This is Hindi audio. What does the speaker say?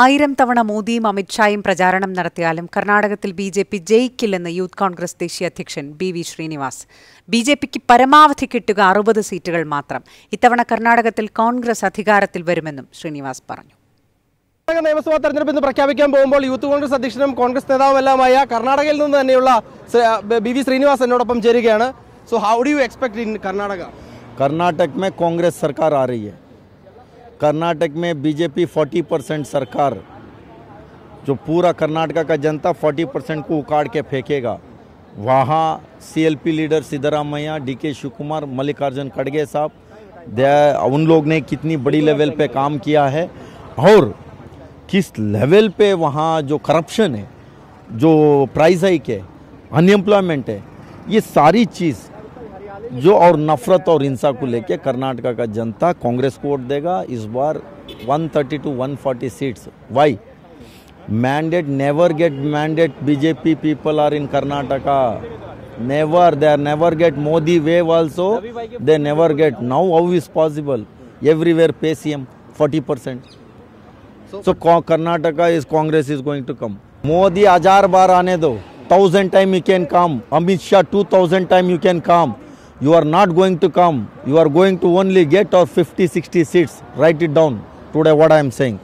ആയിരം തവണ മോദിയും അമിത്ഷായും പ്രചാരണം നടത്തിയാലും കർണാടകത്തിൽ ബി ജെ പി ജയിക്കില്ലെന്ന് യൂത്ത് കോൺഗ്രസ് ദേശീയ അധ്യക്ഷൻ B V Srinivas B J പിക്ക് പരമാവധി കിട്ടുക അറുപത് സീറ്റുകൾ മാത്രം ഇത്തവണ കർണാടകത്തിൽ കോൺഗ്രസ് അധികാരത്തിൽ വരുമെന്നും ശ്രീനിവാസ് പറഞ്ഞു നിയമസഭാ തെരഞ്ഞെടുപ്പ് ഇന്ന് പ്രഖ്യാപിക്കാൻ പോകുമ്പോൾ യൂത്ത് കോൺഗ്രസ് അധ്യക്ഷനും കോൺഗ്രസ് നേതാവുമെല്ലാമായ കർണാടകയിൽ നിന്ന് തന്നെയുള്ള ബി വി ശ്രീനിവാസ് എന്നോടൊപ്പം ചേരുകയാണ് so how do you expect in Karnataka Karnataka Congress സർക്കാർ ആ कर्नाटक में बीजेपी 40 परसेंट सरकार जो पूरा कर्नाटका का जनता 40 परसेंट को उखाड़ के फेंकेगा वहाँ सीएलपी लीडर सिद्धरामैया डी के शिवकुमार मल्लिकार्जुन खड़गे साहब उन लोग ने कितनी बड़ी लेवल पे काम किया है और किस लेवल पे वहाँ जो करप्शन है जो प्राइस हाइक है अनएम्प्लॉयमेंट है ये सारी चीज़ जो और नफरत और हिंसा को लेके कर्नाटका का जनता कांग्रेस को वोट देगा इस बार 130 two one seats why mandate never get mandate BJP people are in Karnataka never they are never get Modi way also they never get now how is possible everywhere पे C M forty percent so Karnataka is Congress is going to come Modi हजार बार आने दो thousand time you can come Amit Shah two thousand time you can come you are not going to come. You are going to only get or 50, 60 seats. Write it down today what I am saying.